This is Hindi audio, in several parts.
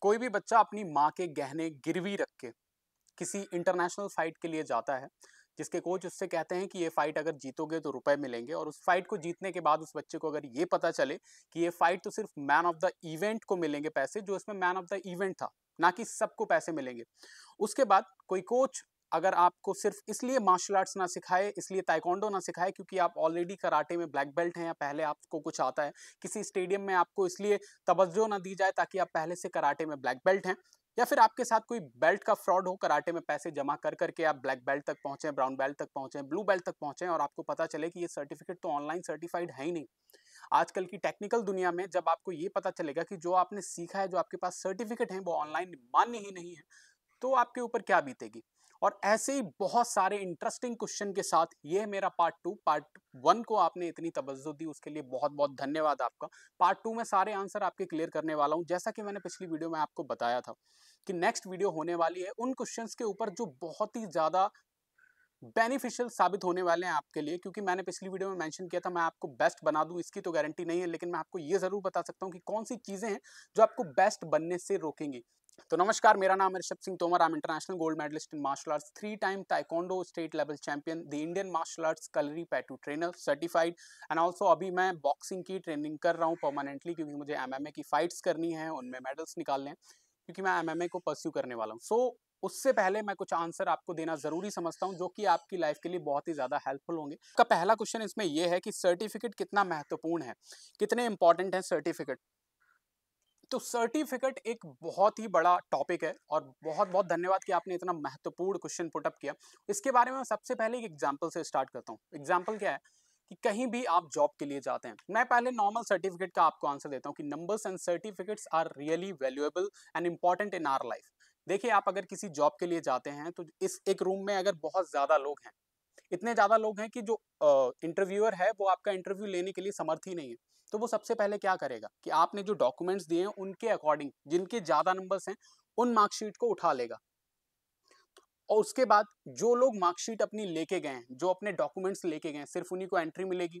कोई भी बच्चा अपनी माँ के गहने गिरवी रख के किसी इंटरनेशनल फाइट के लिए जाता है जिसके कोच उससे कहते हैं कि ये फाइट अगर जीतोगे तो रुपए मिलेंगे और उस फाइट को जीतने के बाद उस बच्चे को अगर ये पता चले कि ये फाइट तो सिर्फ मैन ऑफ द इवेंट को मिलेंगे पैसे जो इसमें मैन ऑफ द इवेंट था ना कि सबको पैसे मिलेंगे उसके बाद कोई कोच अगर आपको सिर्फ इसलिए मार्शल आर्ट्स ना सिखाए इसलिए ताइकोंडो ना सिखाए क्योंकि आप ऑलरेडी कराटे में ब्लैक बेल्ट हैं या पहले आपको कुछ आता है किसी स्टेडियम में आपको इसलिए तवज्जो ना दी जाए ताकि आप पहले से कराटे में ब्लैक बेल्ट हैं या फिर आपके साथ कोई बेल्ट का फ्रॉड हो कराटे में पैसे जमा कर करके आप ब्लैक बेल्ट तक पहुँचें ब्राउन बेल्ट तक पहुँचें ब्लू बेल्ट तक पहुँचें और आपको पता चले कि ये सर्टिफिकेट तो ऑनलाइन सर्टिफाइड है ही नहीं आजकल की टेक्निकल दुनिया में जब आपको ये पता चलेगा कि जो आपने सीखा है जो आपके पास सर्टिफिकेट है वो ऑनलाइन मान्य ही नहीं है तो आपके ऊपर क्या बीतेगी और ऐसे ही बहुत सारे इंटरेस्टिंग क्वेश्चन के साथ ये है मेरा पार्ट टू पार्ट वन को आपने इतनी तवज्जो दी उसके लिए बहुत बहुत धन्यवाद आपका पार्ट टू में सारे आंसर आपके क्लियर करने वाला हूँ जैसा कि मैंने पिछली वीडियो में आपको बताया था कि नेक्स्ट वीडियो होने वाली है उन क्वेश्चन के ऊपर जो बहुत ही ज़्यादा बेनिफिशियल साबित होने वाले हैं आपके लिए क्योंकि मैंने पिछली वीडियो में मेंशन किया था मैं आपको बेस्ट बना दूं इसकी तो गारंटी नहीं है लेकिन मैं आपको ये ज़रूर बता सकता हूं कि कौन सी चीज़ें हैं जो आपको बेस्ट बनने से रोकेंगी तो नमस्कार मेरा नाम Rishabh Singh Tomar am international gold medalist in martial arts three time taekwondo state level champion the Indian martial arts Kalaripayattu trainer certified and also अभी मैं बॉक्सिंग की ट्रेनिंग कर रहा हूँ परमानेंटली क्योंकि मुझे एमएमए की फाइट्स करनी है उनमें मेडल्स निकालने हैं क्योंकि मैं एमएमए को परस्यू करने वाला हूँ सो so, उससे पहले मैं कुछ आंसर आपको देना ज़रूरी समझता हूँ जो कि आपकी लाइफ के लिए बहुत ही ज़्यादा हेल्पफुल होंगे का पहला क्वेश्चन इसमें यह है कि सर्टिफिकेट कितना महत्वपूर्ण है कितने इंपॉर्टेंट है सर्टिफिकेट तो सर्टिफिकेट एक बहुत ही बड़ा टॉपिक है और बहुत बहुत धन्यवाद कि आपने इतना महत्वपूर्ण क्वेश्चन पुटअप किया इसके बारे में सबसे पहले एक एग्जाम्पल से स्टार्ट करता हूँ एग्जाम्पल क्या है कि कहीं भी आप जॉब के लिए जाते हैं मैं पहले नॉर्मल सर्टिफिकेट का आपको आंसर देता हूँ कि numbers and certificates are really valuable and important in our life देखिए आप अगर किसी जॉब के लिए जाते हैं तो इस एक रूम में अगर बहुत ज़्यादा लोग हैं इतने ज़्यादा लोग हैं कि जो इंटरव्यूअर है वो आपका इंटरव्यू लेने के लिए समर्थ ही नहीं है तो वो सबसे पहले क्या करेगा कि आपने जो डॉक्यूमेंट्स दिए हैं उनके अकॉर्डिंग जिनके ज़्यादा नंबर्स हैं उन मार्कशीट को उठा लेगा और उसके बाद जो लोग मार्कशीट अपनी लेके गए हैं जो अपने डॉक्यूमेंट्स लेके गए हैं सिर्फ उन्हीं को एंट्री मिलेगी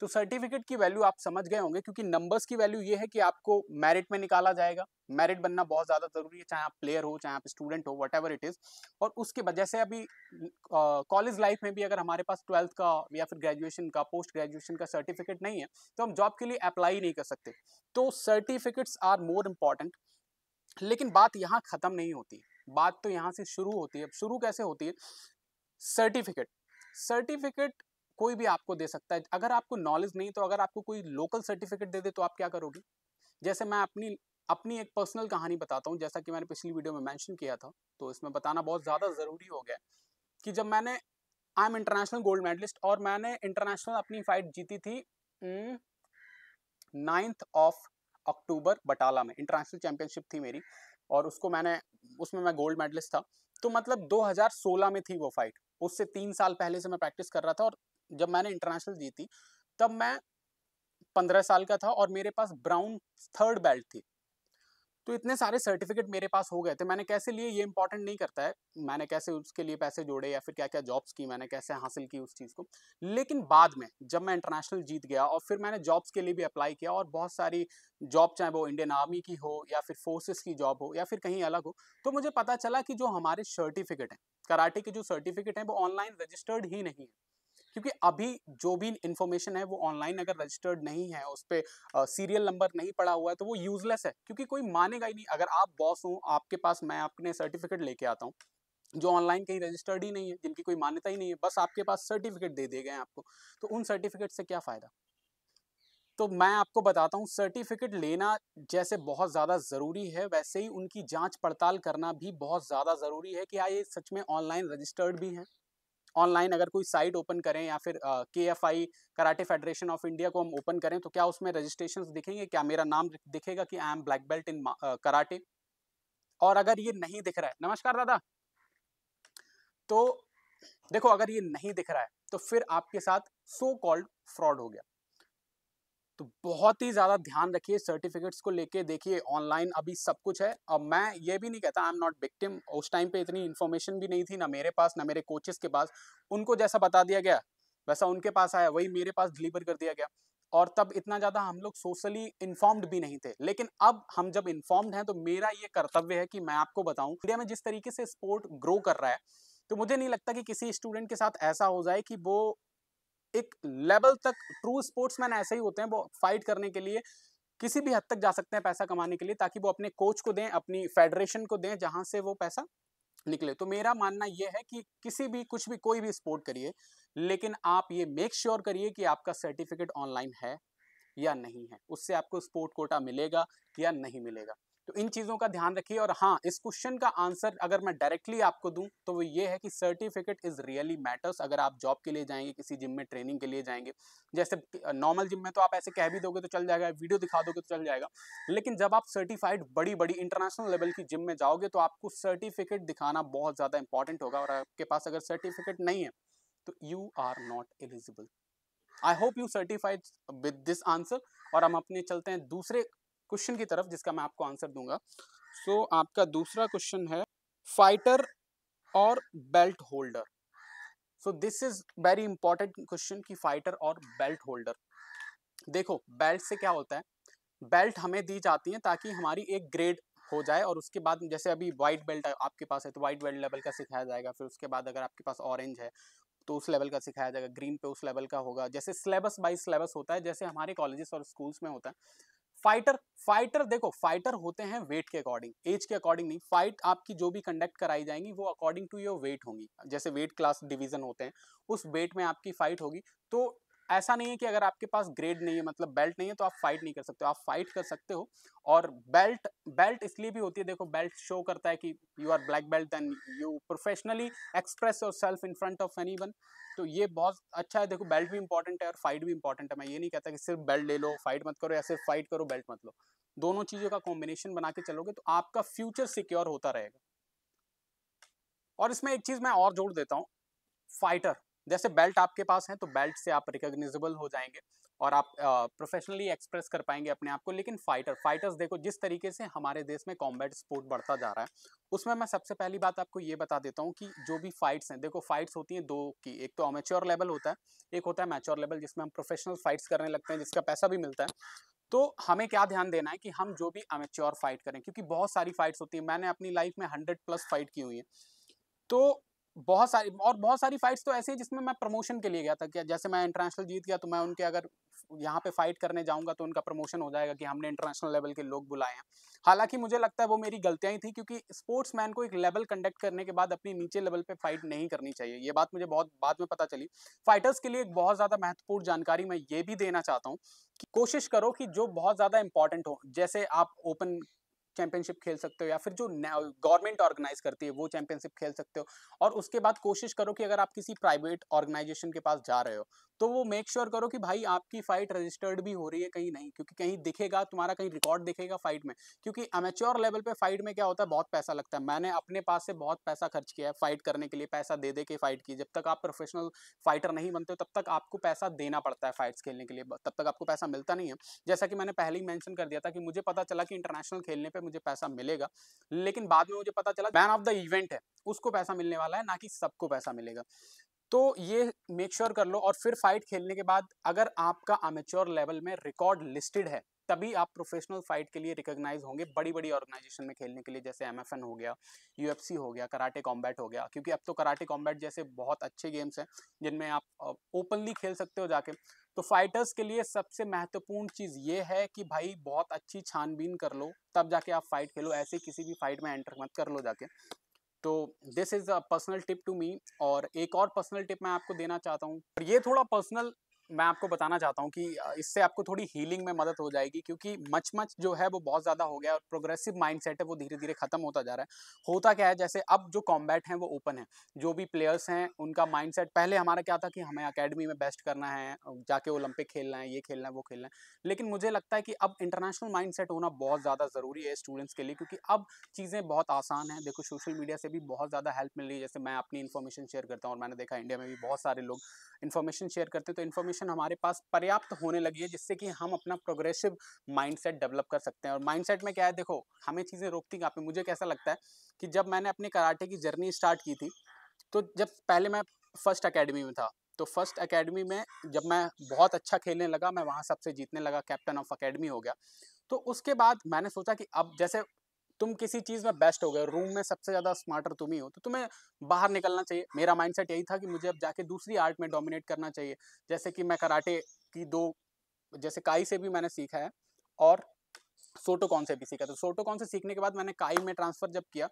तो सर्टिफिकेट की वैल्यू आप समझ गए होंगे क्योंकि नंबर्स की वैल्यू ये है कि आपको मेरिट में निकाला जाएगा मेरिट बनना बहुत ज़्यादा ज़रूरी है चाहे आप प्लेयर हो चाहे आप स्टूडेंट हो वट एवर इट इज़ और उसके वजह से अभी कॉलेज लाइफ में भी अगर हमारे पास ट्वेल्थ का या फिर ग्रेजुएशन का पोस्ट ग्रेजुएशन का सर्टिफिकेट नहीं है तो हम जॉब के लिए अप्लाई नहीं कर सकते तो सर्टिफिकेट्स आर मोर इम्पॉर्टेंट लेकिन बात यहाँ ख़त्म नहीं होती बात तो यहाँ से शुरू होती है शुरू कैसे होती है सर्टिफिकेट सर्टिफिकेट कोई भी आपको दे सकता है अगर आपको नॉलेज नहीं तो अगर आपको कोई लोकल सर्टिफिकेट दे दे तो आप क्या करोगे जैसे मैं अपनी अपनी एक पर्सनल कहानी बताता हूँ जैसा कि मैंने पिछली वीडियो में मैंशन किया था तो इसमें बताना बहुत ज़्यादा ज़रूरी हो गया कि जब मैंने I am international gold medalist और मैंने इंटरनेशनल अपनी फाइट जीती थी नाइन्थ ऑफ अक्टूबर बटाला में इंटरनेशनल चैंपियनशिप थी मेरी और उसको मैंने उसमें मैं गोल्ड मेडलिस्ट था तो मतलब 2016 में थी वो फाइट उससे तीन साल पहले से मैं प्रैक्टिस कर रहा था और जब मैंने इंटरनेशनल जीती तब मैं पंद्रह साल का था और मेरे पास ब्राउन थर्ड बेल्ट थी तो इतने सारे सर्टिफिकेट मेरे पास हो गए थे मैंने कैसे लिए ये इंपॉर्टेंट नहीं करता है मैंने कैसे उसके लिए पैसे जोड़े या फिर क्या क्या जॉब्स की मैंने कैसे हासिल की उस चीज़ को लेकिन बाद में जब मैं इंटरनेशनल जीत गया और फिर मैंने जॉब्स के लिए भी अप्लाई किया और बहुत सारी जॉब चाहे वो इंडियन आर्मी की हो या फिर फोर्सेस की जॉब हो या फिर कहीं अलग हो तो मुझे पता चला कि जो हमारे सर्टिफिकेट हैं कराटे के जो सर्टिफिकेट हैं वो ऑनलाइन रजिस्टर्ड ही नहीं है क्योंकि अभी जो भी इन्फॉर्मेशन है वो ऑनलाइन अगर रजिस्टर्ड नहीं है उस पर सीरियल नंबर नहीं पड़ा हुआ है तो वो यूजलेस है क्योंकि कोई मानेगा ही नहीं अगर आप बॉस हो आपके पास मैं अपने सर्टिफिकेट लेके आता हूँ जो ऑनलाइन कहीं रजिस्टर्ड ही नहीं है जिनकी कोई मान्यता ही नहीं है बस आपके पास सर्टिफिकेट दे दिए गए हैं आपको तो उन सर्टिफिकेट से क्या फ़ायदा तो मैं आपको बताता हूँ सर्टिफिकेट लेना जैसे बहुत ज़्यादा ज़रूरी है वैसे ही उनकी जांच पड़ताल करना भी बहुत ज़्यादा ज़रूरी है कि आ हाँ, ये सच में ऑनलाइन रजिस्टर्ड भी हैं ऑनलाइन अगर कोई साइट ओपन करें या फिर K F I karate federation of India को हम ओपन करें तो क्या उसमें रजिस्ट्रेशन दिखेंगे क्या मेरा नाम दिखेगा कि I am black belt in karate और अगर ये नहीं दिख रहा है नमस्कार दादा तो देखो अगर ये नहीं दिख रहा है तो फिर आपके साथ सो कॉल्ड फ्रॉड हो गया तो बहुत ही ज़्यादा ध्यान रखिए सर्टिफिकेट्स को लेके देखिए ऑनलाइन अभी सब कुछ है अब मैं ये भी नहीं कहता आई एम नॉट विक्टिम उस टाइम पे इतनी इन्फॉर्मेशन भी नहीं थी ना मेरे पास ना मेरे कोचेस के पास उनको जैसा बता दिया गया वैसा उनके पास आया वही मेरे पास डिलीवर कर दिया गया और तब इतना ज़्यादा हम लोग सोशली इन्फॉर्म्ड भी नहीं थे लेकिन अब हम जब इन्फॉर्म्ड हैं तो मेरा ये कर्तव्य है कि मैं आपको बताऊं इंडिया में जिस तरीके से स्पोर्ट ग्रो कर रहा है तो मुझे नहीं लगता कि किसी स्टूडेंट के साथ ऐसा हो जाए कि वो एक लेवल तक ट्रू स्पोर्ट्समैन ऐसे ही होते हैं वो फाइट करने के लिए किसी भी हद तक जा सकते हैं पैसा कमाने के लिए ताकि वो अपने कोच को दें अपनी फेडरेशन को दें जहां से वो पैसा निकले तो मेरा मानना यह है कि किसी भी कुछ भी कोई भी स्पोर्ट करिए लेकिन आप ये मेक श्योर करिए कि आपका सर्टिफिकेट ऑनलाइन है या नहीं है उससे आपको स्पोर्ट कोटा मिलेगा या नहीं मिलेगा तो इन चीज़ों का ध्यान रखिए और हाँ इस क्वेश्चन का आंसर अगर मैं डायरेक्टली आपको दूं तो वो ये है कि सर्टिफिकेट इज़ रियली मैटर्स अगर आप जॉब के लिए जाएंगे किसी जिम में ट्रेनिंग के लिए जाएंगे जैसे नॉर्मल जिम में तो आप ऐसे कह भी दोगे तो चल जाएगा वीडियो दिखा दोगे तो चल जाएगा लेकिन जब आप सर्टिफाइड बड़ी बड़ी इंटरनेशनल लेवल की जिम में जाओगे तो आपको सर्टिफिकेट दिखाना बहुत ज़्यादा इंपॉर्टेंट होगा और आपके पास अगर सर्टिफिकेट नहीं है तो you are not eligible I hope you certified with this answer और हम अपने चलते हैं दूसरे क्वेश्चन की तरफ जिसका मैं आपको आंसर दूंगा सो so, आपका दूसरा क्वेश्चन है फाइटर और belt holder so this is very important question की फाइटर और बेल्ट होल्डर देखो बेल्ट से क्या होता है बेल्ट हमें दी जाती है ताकि हमारी एक ग्रेड हो जाए और उसके बाद जैसे अभी व्हाइट बेल्ट आपके पास है तो व्हाइट बेल्ट लेवल का सिखाया जाएगा फिर उसके बाद अगर आपके पास ऑरेंज है तो उस लेवल का सिखाया जाएगा ग्रीन पे उस लेवल का होगा जैसे सिलेबस बाई सिलेबस होता है जैसे हमारे कॉलेजेस और स्कूल्स में होता है फाइटर फाइटर देखो फाइटर होते हैं वेट के अकॉर्डिंग एज के अकॉर्डिंग नहीं फाइट आपकी जो भी कंडक्ट कराई जाएंगी वो अकॉर्डिंग टू योर वेट होंगी जैसे वेट क्लास डिवीजन होते हैं उस वेट में आपकी फाइट होगी तो ऐसा नहीं है कि अगर आपके पास ग्रेड नहीं है मतलब बेल्ट नहीं है तो आप फाइट नहीं कर सकते आप फाइट कर सकते हो और बेल्ट बेल्ट इसलिए भी होती है देखो बेल्ट शो करता है कि you are black belt and you professionally express yourself in front of anyone तो ये बहुत अच्छा है देखो बेल्ट भी इंपॉर्टेंट है और फाइट भी इंपॉर्टेंट है मैं ये नहीं कहता कि सिर्फ बेल्ट ले लो फाइट मत करो या सिर्फ फाइट करो बेल्ट मत लो दोनों चीज़ों का कॉम्बिनेशन बना के चलोगे तो आपका फ्यूचर सिक्योर होता रहेगा और इसमें एक चीज़ मैं और जोड़ देता हूँ फाइटर जैसे बेल्ट आपके पास है तो बेल्ट से आप रिकोगनाइजेबल हो जाएंगे और आप प्रोफेशनली एक्सप्रेस कर पाएंगे अपने आप को लेकिन फाइटर फाइटर्स देखो जिस तरीके से हमारे देश में कॉम्बैट स्पोर्ट बढ़ता जा रहा है उसमें मैं सबसे पहली बात आपको ये बता देता हूँ कि जो भी फाइट्स हैं देखो फाइट्स होती हैं दो की एक तो अमेच्योर लेवल होता है एक होता है मैच्योर लेवल जिसमें हम प्रोफेशनल फाइट्स करने लगते हैं जिसका पैसा भी मिलता है तो हमें क्या ध्यान देना है कि हम जो भी अमेच्योर फाइट करें क्योंकि बहुत सारी फाइट्स होती है मैंने अपनी लाइफ में हंड्रेड प्लस फाइट की हुई है तो बहुत सारी और बहुत सारी फाइट्स तो ऐसी है जिसमें मैं प्रमोशन के लिए गया था कि जैसे मैं इंटरनेशनल जीत गया तो मैं उनके अगर यहाँ पे फाइट करने जाऊँगा तो उनका प्रमोशन हो जाएगा कि हमने इंटरनेशनल लेवल के लोग बुलाए हैं हालांकि मुझे लगता है वो मेरी गलतियाँ ही थी क्योंकि स्पोर्ट्समैन को एक लेवल कंडक्ट करने के बाद अपनी नीचे लेवल पर फाइट नहीं करनी चाहिए ये बात मुझे बहुत बाद में पता चली फाइटर्स के लिए एक बहुत ज़्यादा महत्वपूर्ण जानकारी मैं ये भी देना चाहता हूँ कि कोशिश करो कि जो बहुत ज़्यादा इंपॉर्टेंट हो जैसे आप ओपन चैंपियनशिप खेल सकते हो या फिर जो गवर्नमेंट ऑर्गेनाइज करती है वो चैंपियनशिप खेल सकते हो और उसके बाद कोशिश करो कि अगर आप किसी प्राइवेट ऑर्गेनाइजेशन के पास जा रहे हो तो वो मेक श्योर sure करो कि भाई आपकी फाइट रजिस्टर्ड भी हो रही है कहीं नहीं क्योंकि कहीं दिखेगा तुम्हारा कहीं रिकॉर्ड दिखेगा फाइट में क्योंकि अमेच्योर लेवल पे फाइट में क्या होता है बहुत पैसा लगता है मैंने अपने पास से बहुत पैसा खर्च किया है फाइट करने के लिए पैसा दे दे के फाइट की जब तक आप प्रोफेशनल फाइटर नहीं बनते तब तक आपको पैसा देना पड़ता है फाइट्स खेलने के लिए तब तक आपको पैसा मिलता नहीं है जैसा कि मैंने पहले ही मैंशन कर दिया था कि मुझे पता चला कि इंटरनेशनल खेलने पर मुझे पैसा मिलेगा लेकिन बाद में मुझे पता चला मैन ऑफ द इवेंट है उसको पैसा मिलने वाला है ना कि सबको पैसा मिलेगा तो ये मेक श्योर sure कर लो और फिर फाइट खेलने के बाद अगर आपका अमेच्योर लेवल में रिकॉर्ड लिस्टेड है तभी आप प्रोफेशनल फाइट के लिए रिकॉग्नाइज होंगे बड़ी बड़ी ऑर्गेनाइजेशन में खेलने के लिए जैसे एम हो गया यू हो गया कराटे कॉम्बैट हो गया क्योंकि अब तो कराटे कॉम्बैट जैसे बहुत अच्छे गेम्स हैं जिनमें आप ओपनली खेल सकते हो जाके तो फाइटर्स के लिए सबसे महत्वपूर्ण चीज़ ये है कि भाई बहुत अच्छी छानबीन कर लो तब जाके आप फाइट खेलो ऐसे किसी भी फाइट में एंटर मत कर लो जाके तो this is a personal tip to me और एक और पर्सनल टिप मैं आपको देना चाहता हूँ ये थोड़ा पर्सनल मैं आपको बताना चाहता हूँ कि इससे आपको थोड़ी हीलिंग में मदद हो जाएगी क्योंकि मच मच जो है वो बहुत ज़्यादा हो गया और प्रोग्रेसिव माइंडसेट है वो धीरे धीरे ख़त्म होता जा रहा है होता क्या है जैसे अब जो कॉम्बैट है वो ओपन है जो भी प्लेयर्स हैं उनका सेट पहले हमारा क्या था कि हमें अकेडमी में बेस्ट करना है जाके ओलंपिक खेलना है ये खेलना है वो खेलना है लेकिन मुझे लगता है कि अब इंटरनेशनल सेट होना बहुत ज़्यादा ज़रूरी है स्टूडेंट्स के लिए क्योंकि अब चीज़ें बहुत आसान हैं देखो सोशल मीडिया से भी बहुत ज़्यादा हेल्प मिल रही है जैसे मैं अपनी इन्फॉर्मेशन शेयर करता हूँ और मैंने देखा इंडिया में भी बहुत सारे लोग इन्फॉर्मेशन शेयर करते हैं तो इन्फॉर्मेशन इन्फॉर्मेशन हमारे पास पर्याप्त होने लगी है जिससे कि हम अपना प्रोग्रेसिव माइंडसेट डेवलप कर सकते हैं और माइंडसेट में क्या है देखो हमें चीज़ें रोकती कहाँ पे मुझे कैसा लगता है कि जब मैंने अपने कराटे की जर्नी स्टार्ट की थी तो जब पहले मैं फर्स्ट अकेडमी में था तो फर्स्ट अकेडमी में जब मैं बहुत अच्छा खेलने लगा मैं वहाँ सबसे जीतने लगा कैप्टन ऑफ अकेडमी हो गया तो उसके बाद मैंने सोचा कि अब जैसे तुम किसी चीज़ में बेस्ट हो गए रूम में सबसे ज़्यादा स्मार्टर तुम ही हो तो तुम्हें बाहर निकलना चाहिए मेरा माइंडसेट यही था कि मुझे अब जाके दूसरी आर्ट में डोमिनेट करना चाहिए जैसे कि मैं कराटे की दो जैसे काई से भी मैंने सीखा है और सोटोकॉन से भी सीखा था सोटोकॉन से सीखने के बाद मैंने काई में ट्रांसफ़र जब किया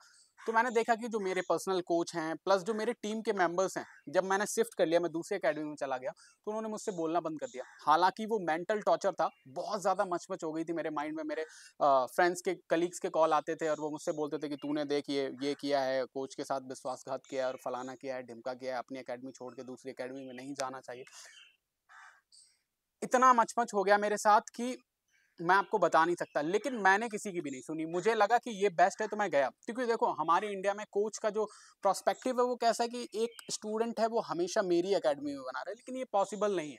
तो मैंने देखा कि जो मेरे पर्सनल कोच हैं प्लस जो मेरे टीम के मेंबर्स हैं जब मैंने शिफ्ट कर लिया मैं दूसरी अकेडमी में चला गया तो उन्होंने मुझसे बोलना बंद कर दिया हालांकि वो मेंटल टॉर्चर था बहुत ज़्यादा मचमच हो गई थी मेरे माइंड में मेरे फ्रेंड्स के कलीग्स के कॉल आते थे और वो मुझसे बोलते थे कि तूने देख ये ये किया है कोच के साथ विश्वासघात किया है और फलाना किया है ढिमका किया है अपनी अकेडमी छोड़ के दूसरी अकेडमी में नहीं जाना चाहिए इतना मचमच हो गया मेरे साथ कि मैं आपको बता नहीं सकता लेकिन मैंने किसी की भी नहीं सुनी मुझे लगा कि ये बेस्ट है तो मैं गया क्योंकि देखो हमारे इंडिया में कोच का जो प्रोस्पेक्टिव है वो कैसा है कि एक स्टूडेंट है वो हमेशा मेरी अकेडमी में बना रहा है लेकिन ये पॉसिबल नहीं है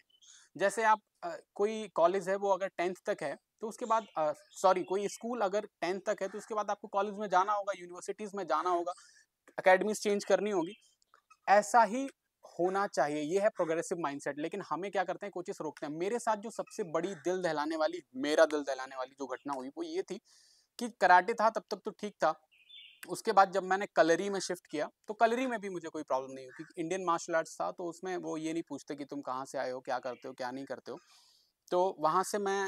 जैसे आप कोई कॉलेज है वो अगर टेंथ तक है तो उसके बाद सॉरी कोई स्कूल अगर टेंथ तक है तो उसके बाद आपको कॉलेज में जाना होगा यूनिवर्सिटीज़ में जाना होगा अकेडमीज चेंज करनी होगी ऐसा ही होना चाहिए ये है प्रोग्रेसिव माइंडसेट लेकिन हमें क्या करते हैं कोचेस रोकते हैं मेरे साथ जो सबसे बड़ी दिल दहलाने वाली मेरा दिल दहलाने वाली जो घटना हुई वो ये थी कि कराटे था तब तक तो ठीक था उसके बाद जब मैंने कलरी में शिफ्ट किया तो कलरी में भी मुझे कोई प्रॉब्लम नहीं हुई क्योंकि इंडियन मार्शल आर्ट्स था तो उसमें वो ये नहीं पूछते कि तुम कहाँ से आए हो क्या करते हो क्या नहीं करते हो तो वहाँ से मैं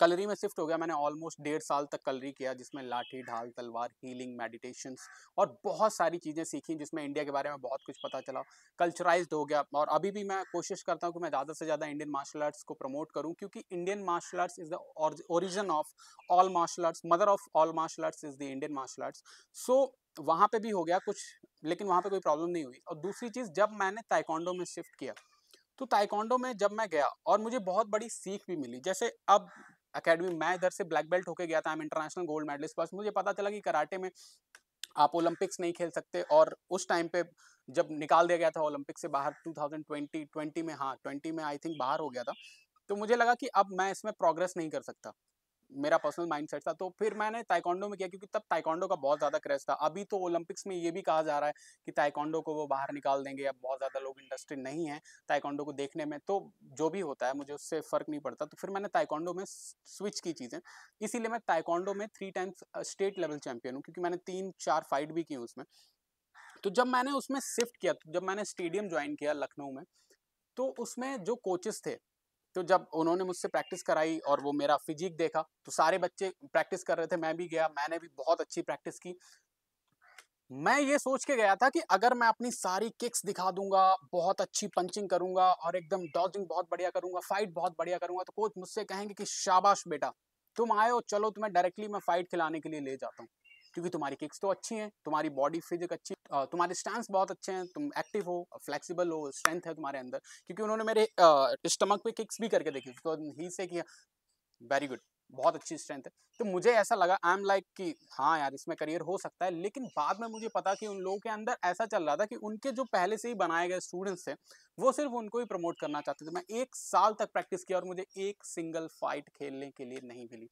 कलरी में शिफ्ट हो गया मैंने ऑलमोस्ट डेढ़ साल तक कलरी किया जिसमें लाठी ढाल तलवार हीलिंग मेडिटेशन और बहुत सारी चीज़ें सीखी जिसमें इंडिया के बारे में बहुत कुछ पता चला कल्चराइज हो गया और अभी भी मैं कोशिश करता हूँ कि मैं ज़्यादा से ज़्यादा इंडियन मार्शल आर्ट्स को प्रमोट करूँ क्योंकि Indian martial arts is the origin of all martial arts mother of all martial arts is the Indian martial arts so वहाँ पर भी हो गया कुछ लेकिन वहाँ पर कोई प्रॉब्लम नहीं हुई और दूसरी चीज़ जब मैंने ताइकोंडो में शिफ्ट किया तो ताइकोंडो में जब मैं गया और मुझे बहुत बड़ी सीख भी मिली जैसे अब अकेडमी मैं इधर से ब्लैक बेल्ट होके गया था हम इंटरनेशनल गोल्ड मेडलिस्ट बस मुझे पता चला कि कराटे में आप ओलंपिक्स नहीं खेल सकते और उस टाइम पे जब निकाल दिया गया था ओलंपिक से बाहर 2020 20 में हाँ 20 में आई थिंक बाहर हो गया था तो मुझे लगा कि अब मैं इसमें प्रोग्रेस नहीं कर सकता मेरा पर्सनल माइंडसेट था तो फिर मैंने ताइकोंडो में किया क्योंकि तब ताइकोंडो का बहुत ज़्यादा क्रेज था अभी तो ओलंपिक्स में ये भी कहा जा रहा है कि ताइकोंडो को वो बाहर निकाल देंगे अब बहुत ज़्यादा लोग इंटरेस्टेड नहीं है ताइकोंडो को देखने में तो जो भी होता है मुझे उससे फ़र्क नहीं पड़ता तो फिर मैंने ताइकोंडो में स्विच की चीज़ें इसीलिए मैं ताइकोंडो में three times state level champion हूँ क्योंकि मैंने तीन चार फाइट भी की उसमें तो जब मैंने उसमें शिफ्ट किया जब मैंने स्टेडियम ज्वाइन किया लखनऊ में तो उसमें जो कोचेस थे तो जब उन्होंने मुझसे प्रैक्टिस कराई और वो मेरा फिजिक देखा तो सारे बच्चे प्रैक्टिस कर रहे थे मैं भी गया मैंने भी बहुत अच्छी प्रैक्टिस की मैं ये सोच के गया था कि अगर मैं अपनी सारी किक्स दिखा दूंगा बहुत अच्छी पंचिंग करूंगा और एकदम डॉजिंग बहुत बढ़िया करूंगा फाइट बहुत बढ़िया करूंगा तो कोच मुझसे कहेंगे कि शाबाश बेटा तुम आए हो चलो तुम्हें डायरेक्टली मैं फाइट खिलाने के लिए ले जाता हूँ क्योंकि तुम्हारी किक्स तो अच्छी हैं तुम्हारी बॉडी फिजिक अच्छी तुम्हारे स्टैंड बहुत अच्छे हैं तुम एक्टिव हो फ्लेक्सिबल हो स्ट्रेंथ है तुम्हारे अंदर क्योंकि उन्होंने मेरे स्टमक पे किक्स भी करके देखी तो ही से किया वेरी गुड बहुत अच्छी स्ट्रेंथ है तो मुझे ऐसा लगा आई एम लाइक कि हाँ यार इसमें करियर हो सकता है लेकिन बाद में मुझे पता कि उन लोगों के अंदर ऐसा चल रहा था कि उनके जो पहले से ही बनाए गए स्टूडेंट्स थे वो सिर्फ उनको ही प्रमोट करना चाहते थे मैं एक साल तक प्रैक्टिस किया और मुझे एक सिंगल फाइट खेलने के लिए नहीं मिली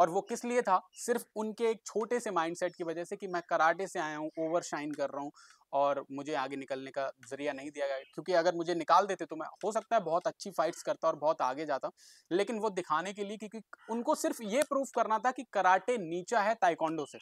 और वो किस लिए था सिर्फ उनके एक छोटे से माइंडसेट की वजह से कि मैं कराटे से आया हूँ ओवर शाइन कर रहा हूँ और मुझे आगे निकलने का जरिया नहीं दिया गया क्योंकि अगर मुझे निकाल देते तो मैं हो सकता है बहुत अच्छी फाइट्स करता और बहुत आगे जाता लेकिन वो दिखाने के लिए क्योंकि उनको सिर्फ ये प्रूफ करना था कि कराटे नीचा है ताइकोंडो से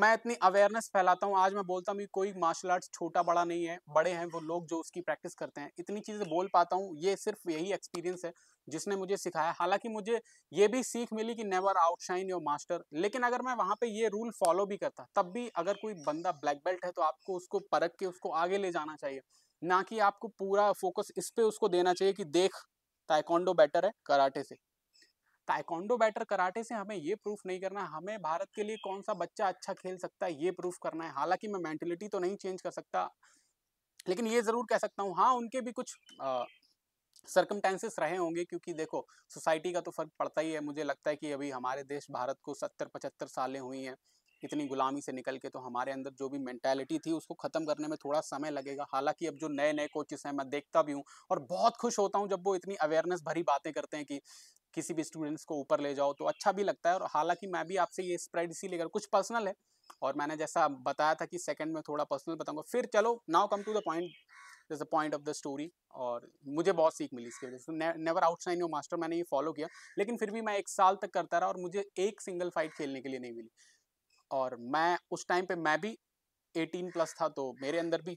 मैं इतनी अवेयरनेस फैलाता हूँ आज मैं बोलता हूँ कि कोई मार्शल आर्ट्स छोटा बड़ा नहीं है बड़े हैं वो लोग जो उसकी प्रैक्टिस करते हैं इतनी चीज़ें बोल पाता हूँ ये सिर्फ यही एक्सपीरियंस है जिसने मुझे सिखाया हालांकि मुझे ये भी सीख मिली कि नेवर आउटशाइन योर मास्टर लेकिन अगर मैं वहाँ पे ये रूल फॉलो भी करता तब भी अगर कोई बंदा ब्लैक बेल्ट है तो आपको उसको परख के उसको आगे ले जाना चाहिए ना कि आपको पूरा फोकस इस पर उसको देना चाहिए कि देख ताइकोंडो बेटर है कराटे से ताइकोंडो बैटर कराटे से हमें ये प्रूफ नहीं करना है हमें भारत के लिए कौन सा बच्चा अच्छा खेल सकता है ये प्रूफ करना है हालांकि मैं मेंटेलिटी तो नहीं चेंज कर सकता लेकिन ये ज़रूर कह सकता हूँ हाँ उनके भी कुछ सर्कमटेंसेस रहे होंगे क्योंकि देखो सोसाइटी का तो फ़र्क पड़ता ही है मुझे लगता है कि अभी हमारे देश भारत को सत्तर पचहत्तर सालें हुई हैं इतनी गुलामी से निकल के तो हमारे अंदर जो भी मैंटेलिटी थी उसको ख़त्म करने में थोड़ा समय लगेगा हालांकि अब जो नए नए कोचेस हैं मैं देखता भी हूँ और बहुत खुश होता हूँ जब वो इतनी अवेयरनेस भरी बातें करते हैं कि किसी भी स्टूडेंट्स को ऊपर ले जाओ तो अच्छा भी लगता है और हालांकि मैं भी आपसे ये स्प्रेड इसीलिए कर कुछ पर्सनल है और मैंने जैसा बताया था कि सेकंड में थोड़ा पर्सनल बताऊंगा फिर चलो now come to the point is the point of the story और मुझे बहुत सीख मिली इसकी वजह से नेवर आउटशाइन योर मास्टर मैंने ये फॉलो किया लेकिन फिर भी मैं एक साल तक करता रहा और मुझे एक सिंगल फाइट खेलने के लिए नहीं मिली और मैं उस टाइम पे मैं भी 18 प्लस था तो मेरे अंदर भी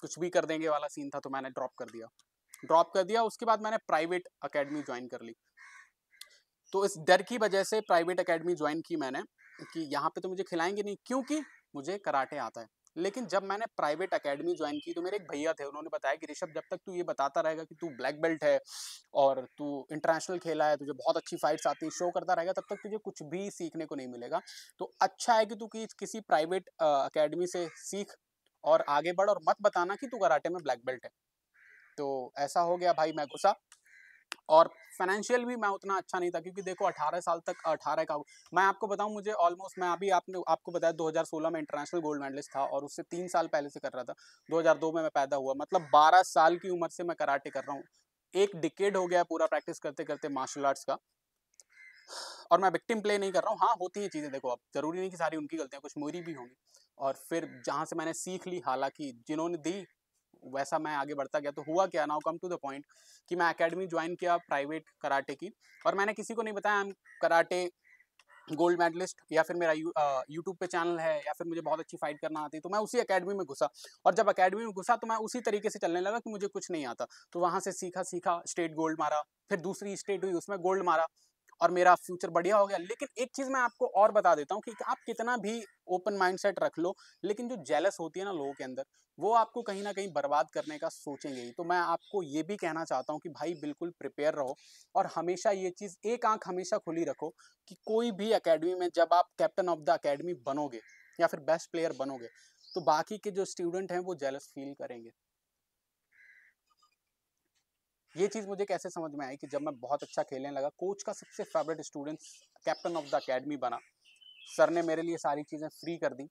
कुछ भी कर देंगे वाला सीन था तो मैंने ड्रॉप कर दिया ड्रॉप कर दिया उसके बाद मैंने प्राइवेट अकेडमी ज्वाइन कर ली तो इस डर की वजह से प्राइवेट अकेडमी ज्वाइन की मैंने कि यहाँ पे तो मुझे खिलाएंगे नहीं क्योंकि मुझे कराटे आता है लेकिन जब मैंने प्राइवेट अकेडमी ज्वाइन की तो मेरे एक भैया थे उन्होंने बताया कि ऋषभ जब तक तू ये बताता रहेगा कि तू ब्लैक बेल्ट है और तू इंटरनेशनल खेला है तुझे बहुत अच्छी फाइट्स आती है शो करता रहेगा तब तक तुझे कुछ भी सीखने को नहीं मिलेगा तो अच्छा है कि तू कि किसी प्राइवेट अकेडमी से सीख और आगे बढ़ और मत बताना कि तू कराटे में ब्लैक बेल्ट है तो ऐसा हो गया भाई मैं गुस्सा और फाइनेंशियल भी मैं उतना अच्छा नहीं था क्योंकि देखो 18 साल तक 18 का मैं आपको बताऊं मुझे ऑलमोस्ट मैं अभी आपने आपको बताया 2016 में इंटरनेशनल गोल्ड मेडलिस्ट था और उससे तीन साल पहले से कर रहा था 2002 में मैं पैदा हुआ मतलब 12 साल की उम्र से मैं कराटे कर रहा हूँ एक डिकेड हो गया पूरा प्रैक्टिस करते करते मार्शल आर्ट्स का और मैं विक्टिम प्ले नहीं कर रहा हूँ हाँ होती हैं चीज़ें देखो अब ज़रूरी नहीं कि सारी उनकी गलतियाँ कुछ मोरी भी होंगी और फिर जहाँ से मैंने सीख ली हालांकि जिन्होंने दी वैसा मैं आगे बढ़ता गया तो हुआ क्या now come to the point कि मैं अकेडमी ज्वाइन किया प्राइवेट कराटे की और मैंने किसी को नहीं बताया कराटे गोल्ड मेडलिस्ट या फिर मेरा यू यूट्यूब पे चैनल है या फिर मुझे बहुत अच्छी फाइट करना आती तो मैं उसी एकेडमी में घुसा और जब एकेडमी में घुसा तो मैं उसी तरीके से चलने लगा कि मुझे कुछ नहीं आता तो वहाँ से सीखा सीखा स्टेट गोल्ड मारा फिर दूसरी स्टेट हुई उसमें गोल्ड मारा और मेरा फ्यूचर बढ़िया हो गया लेकिन एक चीज़ मैं आपको और बता देता हूँ कि आप कितना भी ओपन माइंडसेट रख लो लेकिन जो जेलस होती है ना लोगों के अंदर वो आपको कहीं ना कहीं बर्बाद करने का सोचेंगे ही तो मैं आपको ये भी कहना चाहता हूँ कि भाई बिल्कुल प्रिपेयर रहो और हमेशा ये चीज़ एक आंख हमेशा खुली रखो कि कोई भी अकेडमी में जब आप कैप्टन ऑफ द अकेडमी बनोगे या फिर बेस्ट प्लेयर बनोगे तो बाकी के जो स्टूडेंट हैं वो जेलस फील करेंगे ये चीज़ मुझे कैसे समझ में आई कि जब मैं बहुत अच्छा खेलने लगा कोच का सबसे favourite student captain of the academy बना सर ने मेरे लिए सारी चीज़ें फ्री कर दी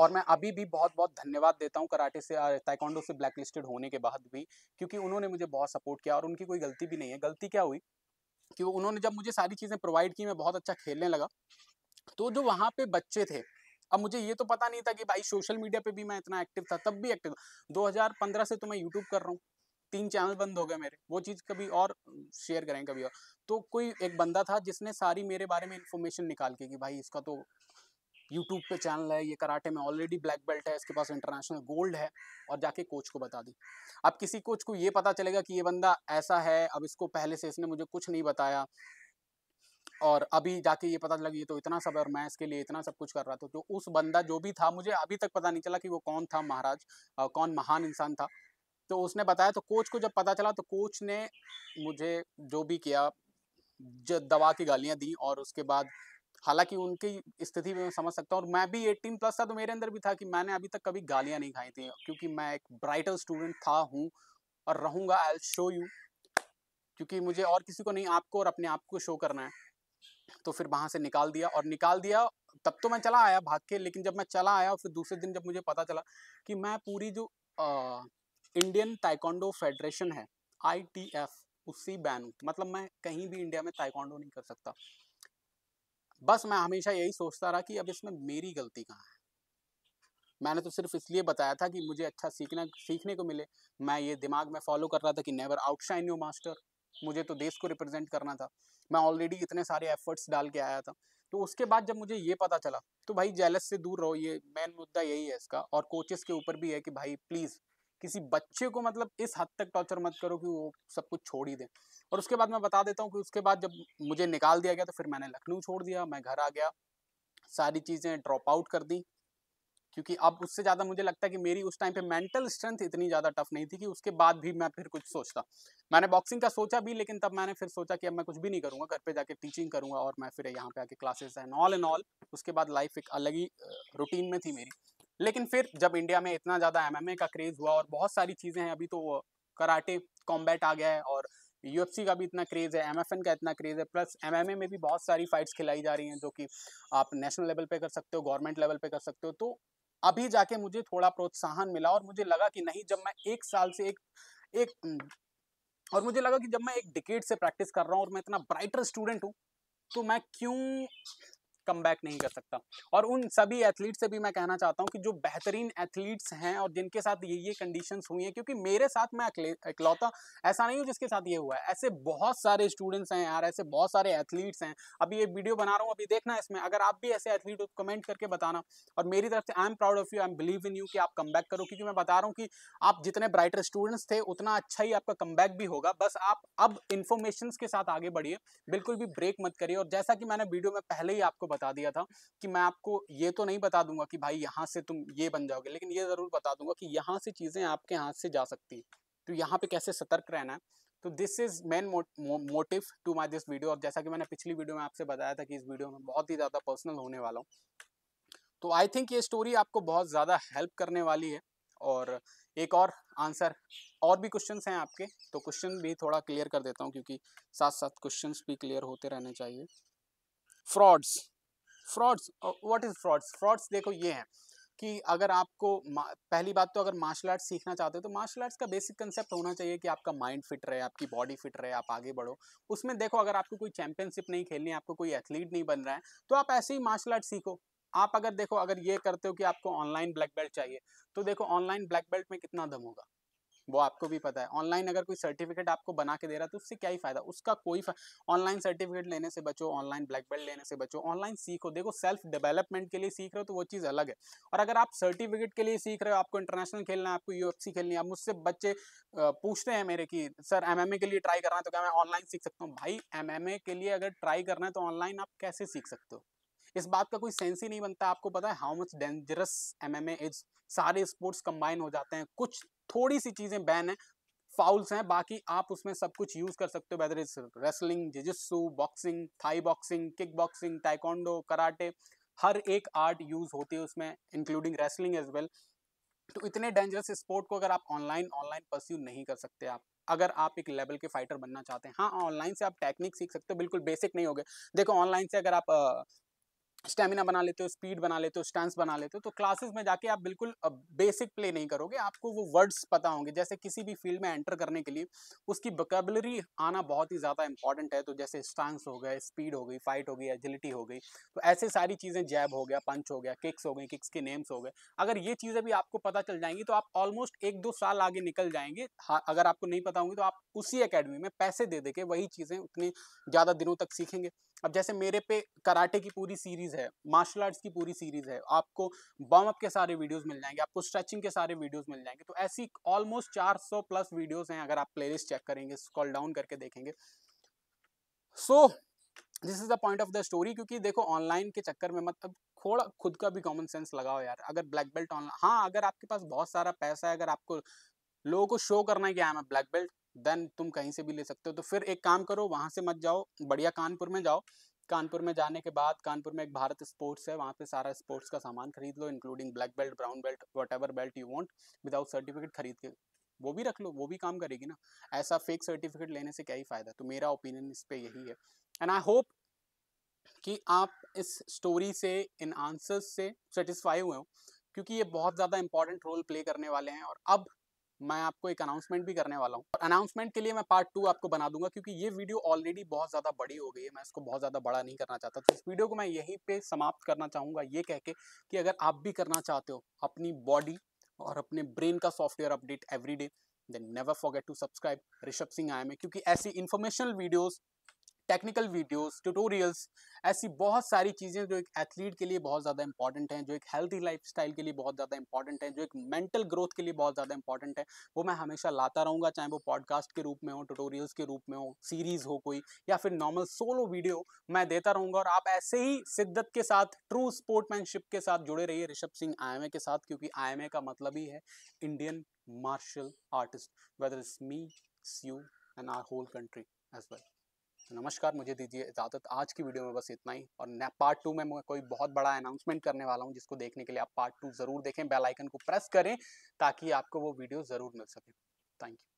और मैं अभी भी बहुत बहुत धन्यवाद देता हूँ कराटे से ताइकोंडो से ब्लैकलिस्टेड होने के बाद भी क्योंकि उन्होंने मुझे बहुत सपोर्ट किया और उनकी कोई गलती भी नहीं है गलती क्या हुई कि वो उन्होंने जब मुझे सारी चीज़ें प्रोवाइड की मैं बहुत अच्छा खेलने लगा तो जो वहाँ पे बच्चे थे अब मुझे ये तो पता नहीं था कि भाई सोशल मीडिया पे भी मैं इतना एक्टिव था तब भी एक्टिव दो से तो मैं यूट्यूब कर रहा हूँ तीन चैनल बंद हो गए मेरे वो चीज़ कभी और शेयर करें कभी और तो कोई एक बंदा था जिसने सारी मेरे बारे में इन्फॉर्मेशन निकाल के कि भाई इसका तो यूट्यूब पे चैनल है ये कराटे में ऑलरेडी ब्लैक बेल्ट है इसके पास इंटरनेशनल गोल्ड है और जाके कोच को बता दी अब किसी कोच को ये पता चलेगा कि ये बंदा ऐसा है अब इसको पहले से इसने मुझे कुछ नहीं बताया और अभी जाके ये पता चला ये तो इतना सब और मैं इसके लिए इतना सब कुछ कर रहा था तो उस बंदा जो भी था मुझे अभी तक पता नहीं चला कि वो कौन था महाराज कौन महान इंसान था तो उसने बताया तो कोच को जब पता चला तो कोच ने मुझे जो भी किया जो दवा की गालियाँ दी और उसके बाद हालांकि उनकी स्थिति में समझ सकता हूँ और मैं भी एटीन प्लस था तो मेरे अंदर भी था कि मैंने अभी तक कभी गालियाँ नहीं खाई थी क्योंकि मैं एक ब्राइटर स्टूडेंट था हूँ और रहूँगा आई शो यू क्योंकि मुझे और किसी को नहीं आपको और अपने आप को शो करना है तो फिर वहाँ से निकाल दिया और निकाल दिया तब तो मैं चला आया भाग के लेकिन जब मैं चला आया और फिर दूसरे दिन जब मुझे पता चला कि मैं पूरी जो आ, इंडियन ताइकोंडो फेडरेशन है आई उसी बैन मतलब मैं कहीं भी इंडिया में ताइकोंडो नहीं कर सकता बस मैं हमेशा यही सोचता रहा कि अब इसमें मेरी गलती कहाँ है मैंने तो सिर्फ इसलिए बताया था कि मुझे अच्छा सीखना सीखने को मिले मैं ये दिमाग में फॉलो कर रहा था कि नेवर आउटशाइन यू मास्टर मुझे तो देश को रिप्रेजेंट करना था मैं ऑलरेडी इतने सारे एफर्ट्स डाल के आया था तो उसके बाद जब मुझे ये पता चला तो भाई जेलस से दूर रहो ये मेन मुद्दा यही है इसका और कोचेस के ऊपर भी है कि भाई प्लीज़ किसी बच्चे को मतलब इस हद तक टॉर्चर मत करो कि वो सब कुछ छोड़ ही दे और उसके बाद मैं बता देता हूँ कि उसके बाद जब मुझे निकाल दिया गया तो फिर मैंने लखनऊ छोड़ दिया मैं घर आ गया सारी चीज़ें ड्रॉप आउट कर दी क्योंकि अब उससे ज़्यादा मुझे लगता है कि मेरी उस टाइम पे मेंटल स्ट्रेंथ इतनी ज़्यादा टफ नहीं थी कि उसके बाद भी मैं फिर कुछ सोचता मैंने बॉक्सिंग का सोचा भी लेकिन तब मैंने फिर सोचा कि अब मैं कुछ भी नहीं करूँगा घर पे जाके टीचिंग करूँगा और मैं फिर यहाँ पे आके classes and all and all उसके बाद लाइफ एक अलग ही रूटीन में थी मेरी लेकिन फिर जब इंडिया में इतना ज़्यादा एमएमए का क्रेज़ हुआ और बहुत सारी चीज़ें हैं अभी तो कराटे कॉम्बैट आ गया है और यूएफसी का भी इतना क्रेज़ है एमएफएन का इतना क्रेज़ है प्लस एमएमए में भी बहुत सारी फाइट्स खिलाई जा रही हैं जो कि आप नेशनल लेवल पे कर सकते हो गवर्नमेंट लेवल पे कर सकते हो तो अभी जाके मुझे थोड़ा प्रोत्साहन मिला और मुझे लगा कि नहीं जब मैं एक साल से एक एक और मुझे लगा कि जब मैं एक डिकेट से प्रैक्टिस कर रहा हूँ और मैं इतना ब्राइटर स्टूडेंट हूँ तो मैं क्यों कम बैक नहीं कर सकता और उन सभी एथलीट से भी मैं कहना चाहता हूँ कि जो बेहतरीन एथलीट्स हैं और जिनके साथ ये ये कंडीशन हुई हैं क्योंकि मेरे साथ मैं इकलौता ऐसा नहीं हूँ जिसके साथ ये हुआ है ऐसे बहुत सारे स्टूडेंट्स हैं यार ऐसे बहुत सारे एथलीट्स हैं अभी ये वीडियो बना रहा हूँ अभी देखना इसमें अगर आप भी ऐसे एथलीट हो कमेंट तो करके बताना और मेरी तरफ से I am proud of you I am believe in you कि आप कम करो क्योंकि मैं बता रहा हूँ कि आप जितने ब्राइटर स्टूडेंट्स थे उतना अच्छा ही आपका कम भी होगा बस आप अब इन्फॉर्मेशन के साथ आगे बढ़िए बिल्कुल भी ब्रेक मत करिए और जैसा कि मैंने वीडियो में पहले ही आपको बता दिया था कि मैं आपको ये तो नहीं बता दूंगा कि भाई यहाँ से तुम ये बन जाओगे लेकिन ये ज़रूर बता दूंगा कि यहाँ से चीज़ें आपके हाथ से जा सकती है तो यहाँ पे कैसे सतर्क रहना है तो this is main motive to my this video और जैसा कि मैंने पिछली वीडियो में आपसे बताया था कि इस वीडियो में बहुत ही ज़्यादा पर्सनल होने वाला हूँ तो आई थिंक ये स्टोरी आपको बहुत ज़्यादा हेल्प करने वाली है और एक और आंसर और भी क्वेश्चंस हैं आपके तो क्वेश्चन भी थोड़ा क्लियर कर देता हूँ क्योंकि साथ साथ क्वेश्चंस भी क्लियर होते रहने चाहिए frauds frauds what is frauds frauds देखो ये हैं कि अगर आपको पहली बात तो अगर मार्शल आर्ट सीखना चाहते हो तो मार्शल आर्ट्स का बेसिक कंसेप्ट होना चाहिए कि आपका माइंड फिट रहे आपकी बॉडी फिट रहे आप आगे बढ़ो उसमें देखो अगर आपको कोई चैंपियनशिप नहीं खेलनी है आपको कोई एथलीट नहीं बन रहा है तो आप ऐसे ही मार्शल आर्ट सीखो आप अगर देखो अगर ये करते हो कि आपको ऑनलाइन ब्लैक बेल्ट चाहिए तो देखो ऑनलाइन ब्लैक बेल्ट में कितना दम होगा वो आपको भी पता है ऑनलाइन अगर कोई सर्टिफिकेट आपको बना के दे रहा है तो उससे क्या ही फायदा उसका कोई ऑनलाइन सर्टिफिकेट लेने से बचो ऑनलाइन ब्लैक बेल्ट लेने से बचो ऑनलाइन सीखो देखो सेल्फ डेवलपमेंट के लिए सीख रहे हो तो वो चीज़ अलग है और अगर आप सर्टिफिकेट के लिए सीख रहे हो आपको इंटरनेशनल खेलना है आपको यू खेलनी है मुझसे बच्चे पूछते हैं मेरे की सर एम के लिए ट्राई करना है तो क्या मैं ऑनलाइन सीख सकता हूँ भाई एम के लिए अगर ट्राई करना है तो ऑनलाइन आप कैसे सीख सकते हो इस बात का कोई सेंस ही नहीं बनता आपको पता है how much dangerous M M सारे स्पोर्ट्स कंबाइन हो जाते हैं कुछ थोड़ी सी चीज़ें बैन है फाउल्स हैं बाकी आप उसमें सब कुछ यूज़ कर सकते हो वेदर इज रेसलिंग जिजिस्सू boxing Thai boxing kick boxing taekwondo karate हर एक आर्ट यूज़ होती है उसमें इंक्लूडिंग रेसलिंग एज वेल तो इतने डेंजरस स्पोर्ट को अगर आप ऑनलाइन ऑनलाइन परस्यू नहीं कर सकते आप अगर आप एक लेवल के फाइटर बनना चाहते हैं हाँ ऑनलाइन से आप टेक्निक सीख सकते हो बिल्कुल बेसिक नहीं होगे देखो ऑनलाइन से अगर आप स्टेमिना बना लेते हो स्पीड बना लेते हो स्टैंस बना लेते हो तो क्लासेस में जाके आप बिल्कुल बेसिक प्ले नहीं करोगे आपको वो वर्ड्स पता होंगे जैसे किसी भी फील्ड में एंटर करने के लिए उसकी बकेबलरी आना बहुत ही ज़्यादा इंपॉर्टेंट है तो जैसे स्टांस हो गए स्पीड हो गई फाइट हो गई एजिलिटी हो गई तो ऐसे सारी चीज़ें जैब हो गया पंच हो गया किक्स हो गई किक्स के नेम्स हो गए अगर ये चीज़ें भी आपको पता चल जाएंगी तो आप ऑलमोस्ट एक दो साल आगे निकल जाएंगे अगर आपको नहीं पता होंगी तो आप उसी अकेडमी में पैसे दे दे के वही चीज़ें उतनी ज़्यादा दिनों तक सीखेंगे अब जैसे मेरे पे कराटे की पूरी सीरीज़ है मार्शल आर्ट्स की पूरी सीरीज़ है आपको बम अप के सारे वीडियोस मिल जाएंगे आपको स्ट्रेचिंग के सारे वीडियोस मिल जाएंगे तो ऐसी ऑलमोस्ट 400 प्लस वीडियोस हैं अगर आप प्लेलिस्ट चेक करेंगे स्कॉल डाउन करके देखेंगे so this is the point of the story क्योंकि देखो ऑनलाइन के चक्कर में मतलब थोड़ा खुद का भी कॉमन सेंस लगाओ यार अगर ब्लैक बेल्ट ऑनलाइन हाँ अगर आपके पास बहुत सारा पैसा है अगर आपको लोगों को शो करना है कि I am black belt then तुम कहीं से भी ले सकते हो तो फिर एक काम करो वहाँ से मत जाओ बढ़िया कानपुर में जाओ कानपुर में जाने के बाद कानपुर में एक भारत स्पोर्ट्स है वहाँ पे सारा स्पोर्ट्स का सामान खरीद लो including black belt brown belt whatever belt you want without certificate खरीद के वो भी रख लो वो भी काम करेगी ना ऐसा फेक सर्टिफिकेट लेने से क्या ही फ़ायदा तो मेरा ओपिनियन इस पर यही है एंड आई होप कि आप इस स्टोरी से इन आंसर्स से सेटिस्फाई हुए हो क्योंकि ये बहुत ज़्यादा इंपॉर्टेंट रोल प्ले करने वाले हैं और अब मैं आपको एक अनाउंसमेंट भी करने वाला हूँ अनाउंसमेंट के लिए मैं पार्ट टू आपको बना दूंगा क्योंकि ये वीडियो ऑलरेडी बहुत ज़्यादा बड़ी हो गई है मैं इसको बहुत ज़्यादा बड़ा नहीं करना चाहता तो इस वीडियो को मैं यहीं पे समाप्त करना चाहूंगा ये कह के कि अगर आप भी करना चाहते हो अपनी बॉडी और अपने ब्रेन का software update every day then never forget to subscribe Rishabh Singh आई में क्योंकि ऐसी informational videos technical videos tutorials ऐसी बहुत सारी चीज़ें जो एक एथलीट के लिए बहुत ज़्यादा इंपॉर्टेंट हैं जो एक हेल्थी लाइफस्टाइल के लिए बहुत ज़्यादा इंपॉर्टेंट है जो एक मेंटल ग्रोथ के लिए बहुत ज़्यादा इंपॉर्टेंट है वो मैं हमेशा लाता रहूँगा चाहे वो पॉडकास्ट के रूप में हो ट्यूटोरियल्स के रूप में हो सीरीज़ हो कोई या फिर नॉर्मल सोलो वीडियो मैं देता रहूँगा और आप ऐसे ही शिद्दत के साथ ट्रू स्पोर्टमैनशिप के साथ जुड़े रहिए ऋषभ सिंह आई के साथ क्योंकि आई का मतलब ही है Indian martial artist whether is me it's you, and our whole country as नमस्कार मुझे दीजिए इजाज़त आज की वीडियो में बस इतना ही और पार्ट टू में मैं कोई बहुत बड़ा अनाउंसमेंट करने वाला हूँ जिसको देखने के लिए आप पार्ट टू ज़रूर देखें बेल आइकन को प्रेस करें ताकि आपको वो वीडियो ज़रूर मिल सके थैंक यू